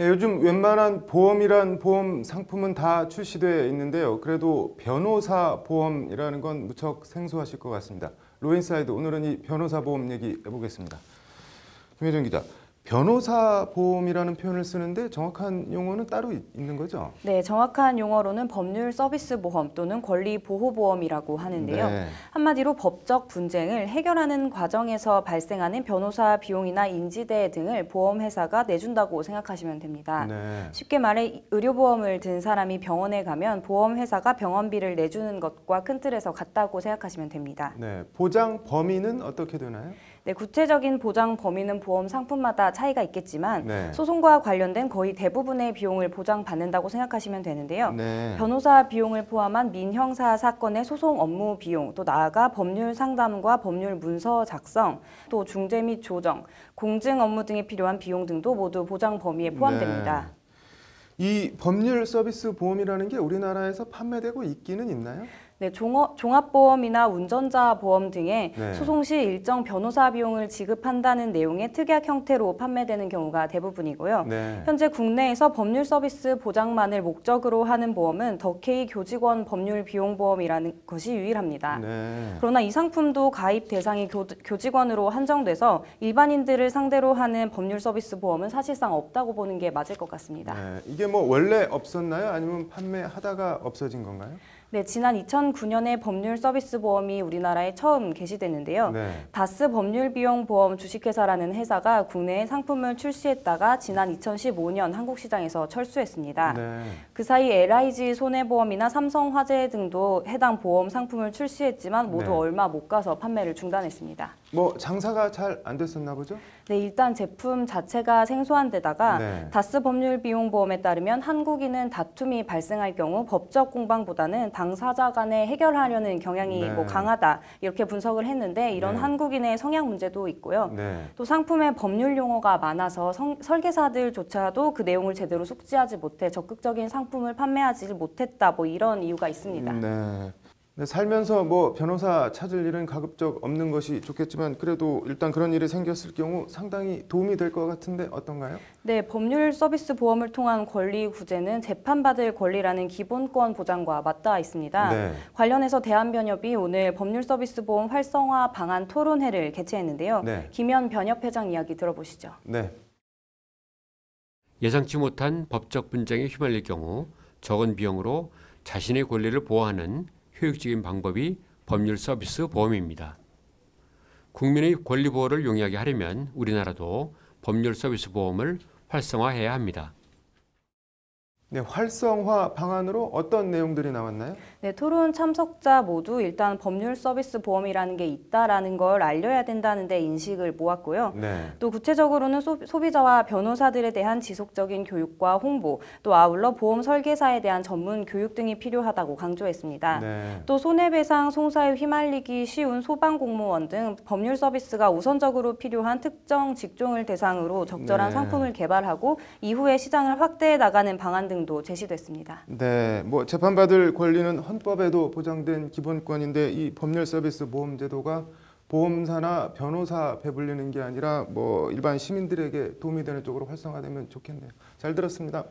네, 요즘 웬만한 보험이란 보험 상품은 다 출시되어 있는데요. 그래도 변호사 보험이라는 건 무척 생소하실 것 같습니다. 로인사이드 오늘은 이 변호사 보험 얘기 해보겠습니다. 김혜정 기자, 변호사 보험이라는 표현을 쓰는데 정확한 용어는 따로 있는 거죠? 네, 정확한 용어로는 법률 서비스 보험 또는 권리 보호 보험이라고 하는데요. 네. 한마디로 법적 분쟁을 해결하는 과정에서 발생하는 변호사 비용이나 인지대 등을 보험회사가 내준다고 생각하시면 됩니다. 네. 쉽게 말해 의료보험을 든 사람이 병원에 가면 보험회사가 병원비를 내주는 것과 큰 틀에서 같다고 생각하시면 됩니다. 네, 보장 범위는 어떻게 되나요? 네, 구체적인 보장 범위는 보험 상품마다 차이가 있겠지만 네. 소송과 관련된 거의 대부분의 비용을 보장받는다고 생각하시면 되는데요. 네. 변호사 비용을 포함한 민형사 사건의 소송 업무 비용, 또 나아가 법률 상담과 법률 문서 작성, 또 중재 및 조정, 공증 업무 등에 필요한 비용 등도 모두 보장 범위에 네. 포함됩니다. 네. 이 법률 서비스 보험이라는 게 우리나라에서 판매되고 있기는 있나요? 네, 종어, 종합보험이나 운전자 보험 등의 네. 소송 시 일정 변호사 비용을 지급한다는 내용의 특약 형태로 판매되는 경우가 대부분이고요. 네. 현재 국내에서 법률 서비스 보장만을 목적으로 하는 보험은 더케이 교직원 법률 비용 보험이라는 것이 유일합니다. 네. 그러나 이 상품도 가입 대상이 교, 교직원으로 한정돼서 일반인들을 상대로 하는 법률 서비스 보험은 사실상 없다고 보는 게 맞을 것 같습니다. 네. 이게 뭐 원래 없었나요? 아니면 판매하다가 없어진 건가요? 네, 지난 2009년에 법률 서비스 보험이 우리나라에 처음 개시됐는데요. 네. 다스 법률 비용 보험 주식회사라는 회사가 국내에 상품을 출시했다가 지난 2015년 한국 시장에서 철수했습니다. 네. 그 사이 LIG 손해보험이나 삼성화재 등도 해당 보험 상품을 출시했지만 모두 네. 얼마 못 가서 판매를 중단했습니다. 뭐 장사가 잘 안 됐었나 보죠? 네, 일단 제품 자체가 생소한 데다가 네. 다스 법률 비용 보험에 따르면 한국인은 다툼이 발생할 경우 법적 공방보다는 당사자 간에 해결하려는 경향이 네. 뭐 강하다 이렇게 분석을 했는데 이런 네. 한국인의 성향 문제도 있고요. 네. 또 상품에 법률 용어가 많아서 성, 설계사들조차도 그 내용을 제대로 숙지하지 못해 적극적인 상품을 판매하지 못했다 뭐 이런 이유가 있습니다. 네. 네, 살면서 뭐 변호사 찾을 일은 가급적 없는 것이 좋겠지만 그래도 일단 그런 일이 생겼을 경우 상당히 도움이 될 것 같은데 어떤가요? 네, 법률 서비스 보험을 통한 권리 구제는 재판받을 권리라는 기본권 보장과 맞닿아 있습니다. 네. 관련해서 대한변협이 오늘 법률 서비스 보험 활성화 방안 토론회를 개최했는데요. 네. 김현 변협 회장 이야기 들어보시죠. 네. 예상치 못한 법적 분쟁에 휘말릴 경우 적은 비용으로 자신의 권리를 보호하는 효율적인 방법이 법률 서비스 보험입니다. 국민의 권리 보호를 용이하게 하려면 우리나라도 법률 서비스 보험을 활성화해야 합니다. 네, 활성화 방안으로 어떤 내용들이 나왔나요? 네, 토론 참석자 모두 일단 법률 서비스 보험이라는 게 있다라는 걸 알려야 된다는 데 인식을 모았고요. 네. 또 구체적으로는 소, 비자와 변호사들에 대한 지속적인 교육과 홍보, 또 아울러 보험 설계사에 대한 전문 교육 등이 필요하다고 강조했습니다. 네. 또 손해배상, 송사에 휘말리기 쉬운 소방공무원 등 법률 서비스가 우선적으로 필요한 특정 직종을 대상으로 적절한 네. 상품을 개발하고 이후에 시장을 확대해 나가는 방안 등 등도 제시됐습니다. 네, 뭐 재판받을 권리는 헌법에도 보장된 기본권인데 이 법률 서비스 보험 제도가 보험사나 변호사 배불리는 게 아니라 뭐 일반 시민들에게 도움이 되는 쪽으로 활성화되면 좋겠네요. 잘 들었습니다.